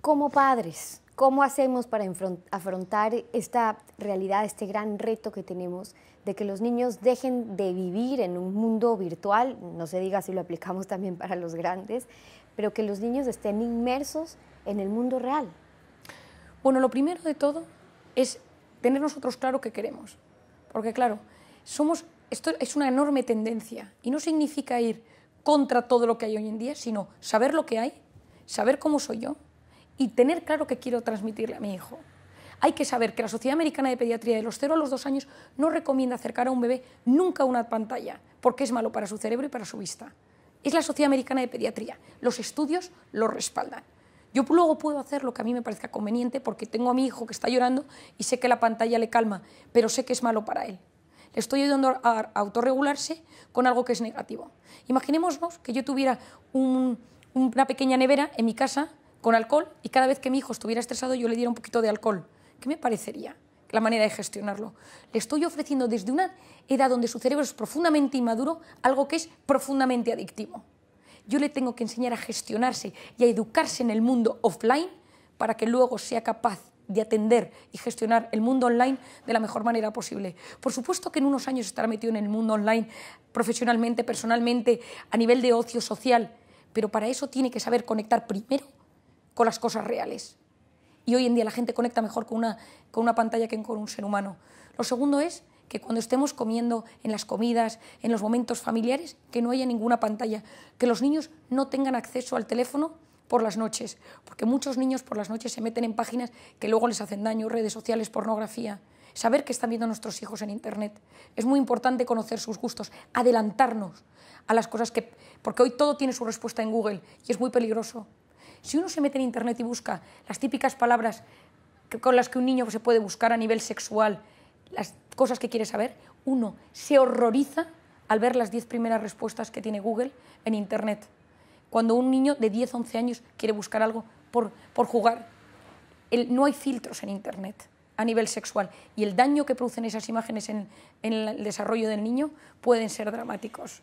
Como padres, ¿cómo hacemos para afrontar esta realidad, este gran reto que tenemos de que los niños dejen de vivir en un mundo virtual? No se diga si lo aplicamos también para los grandes, pero que los niños estén inmersos en el mundo real. Bueno, lo primero de todo es tener nosotros claro qué queremos. Porque claro, somos, esto es una enorme tendencia y no significa ir contra todo lo que hay hoy en día, sino saber lo que hay, saber cómo soy yo, y tener claro que quiero transmitirle a mi hijo. Hay que saber que la Sociedad Americana de Pediatría de los 0 a los 2 años no recomienda acercar a un bebé nunca a una pantalla, porque es malo para su cerebro y para su vista. Es la Sociedad Americana de Pediatría. Los estudios lo respaldan. Yo luego puedo hacer lo que a mí me parezca conveniente porque tengo a mi hijo que está llorando y sé que la pantalla le calma, pero sé que es malo para él. Le estoy ayudando a autorregularse con algo que es negativo. Imaginémonos que yo tuviera una pequeña nevera en mi casa con alcohol y cada vez que mi hijo estuviera estresado yo le diera un poquito de alcohol. ¿Qué me parecería la manera de gestionarlo? Le estoy ofreciendo desde una edad donde su cerebro es profundamente inmaduro algo que es profundamente adictivo. Yo le tengo que enseñar a gestionarse y a educarse en el mundo offline para que luego sea capaz de atender y gestionar el mundo online de la mejor manera posible. Por supuesto que en unos años estará metido en el mundo online profesionalmente, personalmente, a nivel de ocio social, pero para eso tiene que saber conectar primero con las cosas reales. Y hoy en día la gente conecta mejor con una, con una pantalla que con un ser humano. Lo segundo es que cuando estemos comiendo en las comidas, en los momentos familiares, que no haya ninguna pantalla, que los niños no tengan acceso al teléfono por las noches, porque muchos niños por las noches se meten en páginas que luego les hacen daño, redes sociales, pornografía. Saber que están viendo nuestros hijos en Internet. Es muy importante conocer sus gustos, adelantarnos a las cosas que... porque hoy todo tiene su respuesta en Google y es muy peligroso. Si uno se mete en Internet y busca las típicas palabras con las que un niño se puede buscar a nivel sexual, las cosas que quiere saber, uno se horroriza al ver las 10 primeras respuestas que tiene Google en Internet. Cuando un niño de 10, 11 años quiere buscar algo por, por jugar, el, no hay filtros en Internet a nivel sexual y el daño que producen esas imágenes en el desarrollo del niño pueden ser dramáticos.